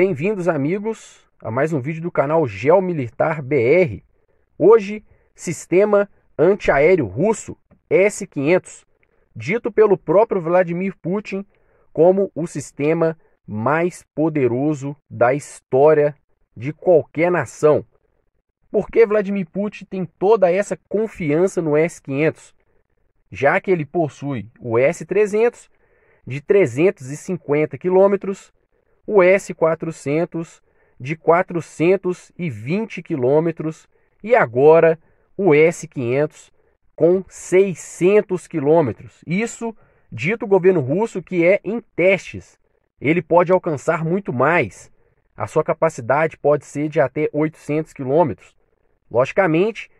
Bem-vindos, amigos, a mais um vídeo do canal Geomilitar BR. Hoje, sistema antiaéreo russo S-500, dito pelo próprio Vladimir Putin como o sistema mais poderoso da história de qualquer nação. Por que Vladimir Putin tem toda essa confiança no S-500? Já que ele possui o S-300 de 350 quilômetros o S400 de 420 km e agora o S500 com 600 km. Isso dito o governo russo que é em testes. Ele pode alcançar muito mais. A sua capacidade pode ser de até 800 km. Logicamente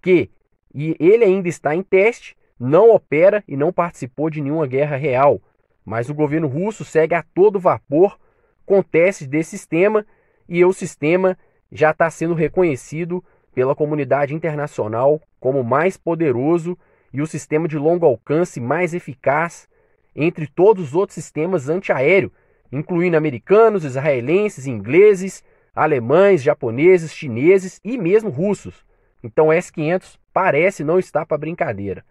que e ele ainda está em teste, não opera e não participou de nenhuma guerra real. Mas o governo russo segue a todo vapor acontece desse sistema e o sistema já está sendo reconhecido pela comunidade internacional como mais poderoso e o sistema de longo alcance mais eficaz entre todos os outros sistemas antiaéreo, incluindo americanos, israelenses, ingleses, alemães, japoneses, chineses e mesmo russos. Então, S-500 parece não estar para brincadeira.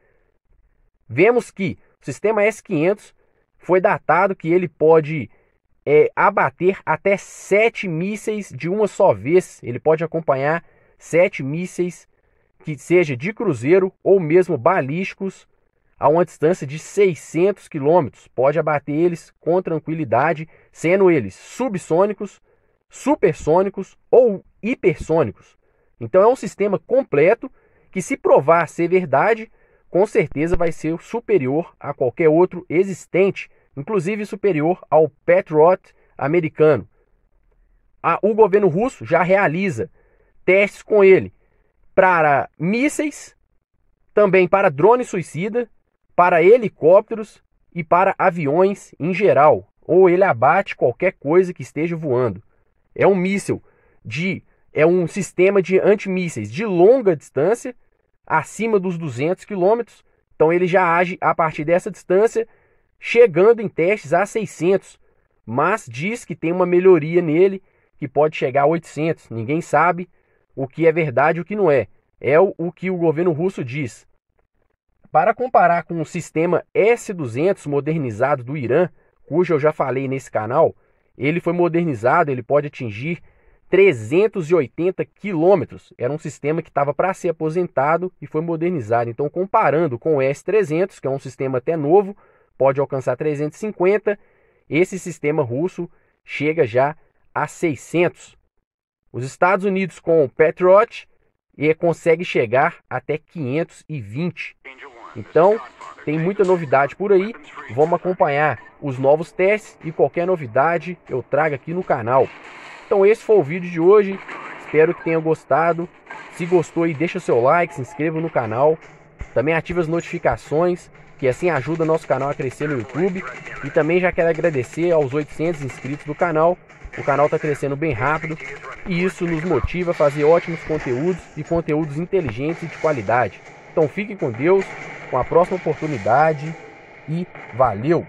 Vemos que o sistema S-500 foi datado que ele pode é, abater até sete mísseis de uma só vez. Ele pode acompanhar sete mísseis, que seja de cruzeiro ou mesmo balísticos, a uma distância de 600 quilômetros. Pode abater eles com tranquilidade, sendo eles subsônicos, supersônicos ou hipersônicos. Então é um sistema completo que, se provar ser verdade, com certeza vai ser superior a qualquer outro existente inclusive superior ao Patriot americano. o governo russo já realiza testes com ele para mísseis, também para drone suicida, para helicópteros e para aviões em geral, ou ele abate qualquer coisa que esteja voando. É um míssil de é um sistema de antimísseis de longa distância, acima dos 200 quilômetros. Então ele já age a partir dessa distância chegando em testes a 600, mas diz que tem uma melhoria nele que pode chegar a 800. Ninguém sabe o que é verdade e o que não é. É o, o que o governo russo diz. Para comparar com o sistema S-200 modernizado do Irã, cujo eu já falei nesse canal, ele foi modernizado, ele pode atingir 380 quilômetros. Era um sistema que estava para ser aposentado e foi modernizado. Então, comparando com o S300, que é um sistema até novo, pode alcançar 350. Esse sistema russo chega já a 600. Os Estados Unidos com o Patriot e consegue chegar até 520. Então, tem muita novidade por aí. Vamos acompanhar os novos testes e qualquer novidade eu trago aqui no canal. Então, esse foi o vídeo de hoje. Espero que tenha gostado. Se gostou, deixa seu like, se inscreva no canal. Também ative as notificações, que assim ajuda nosso canal a crescer no YouTube. E também já quero agradecer aos 800 inscritos do canal. O canal está crescendo bem rápido e isso nos motiva a fazer ótimos conteúdos e conteúdos inteligentes e de qualidade. Então fiquem com Deus, com a próxima oportunidade e valeu!